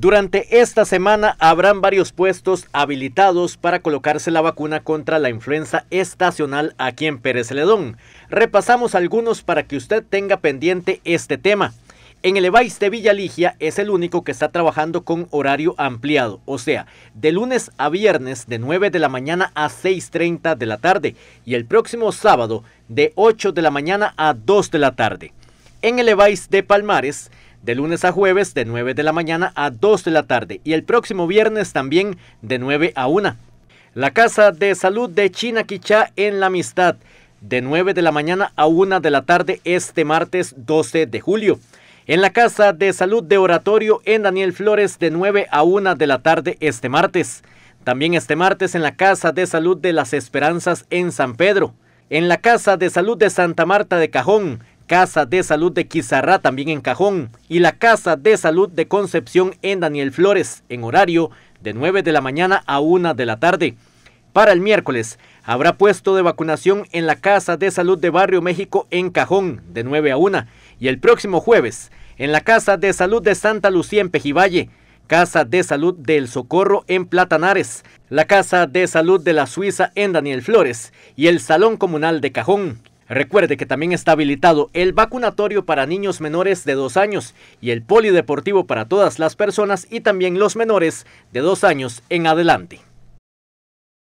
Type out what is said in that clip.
Durante esta semana habrán varios puestos habilitados para colocarse la vacuna contra la influenza estacional aquí en Pérez Ledón. Repasamos algunos para que usted tenga pendiente este tema. En el EVAIS de Villa Ligia es el único que está trabajando con horario ampliado, o sea, de lunes a viernes de 9 de la mañana a 6.30 de la tarde y el próximo sábado de 8 de la mañana a 2 de la tarde. En el EVAIS de Palmares de lunes a jueves de 9 de la mañana a 2 de la tarde y el próximo viernes también de 9 a 1. La Casa de Salud de China Quichá en la Amistad de 9 de la mañana a 1 de la tarde este martes 12 de julio. En la Casa de Salud de Oratorio en Daniel Flores de 9 a 1 de la tarde este martes. También este martes en la Casa de Salud de las Esperanzas en San Pedro. En la Casa de Salud de Santa Marta de Cajón Casa de Salud de Quizarrá, también en Cajón, y la Casa de Salud de Concepción en Daniel Flores, en horario de 9 de la mañana a 1 de la tarde. Para el miércoles habrá puesto de vacunación en la Casa de Salud de Barrio México en Cajón, de 9 a 1, y el próximo jueves en la Casa de Salud de Santa Lucía en Pejivalle, Casa de Salud del Socorro en Platanares, la Casa de Salud de la Suiza en Daniel Flores y el Salón Comunal de Cajón. Recuerde que también está habilitado el vacunatorio para niños menores de dos años y el polideportivo para todas las personas y también los menores de dos años en adelante.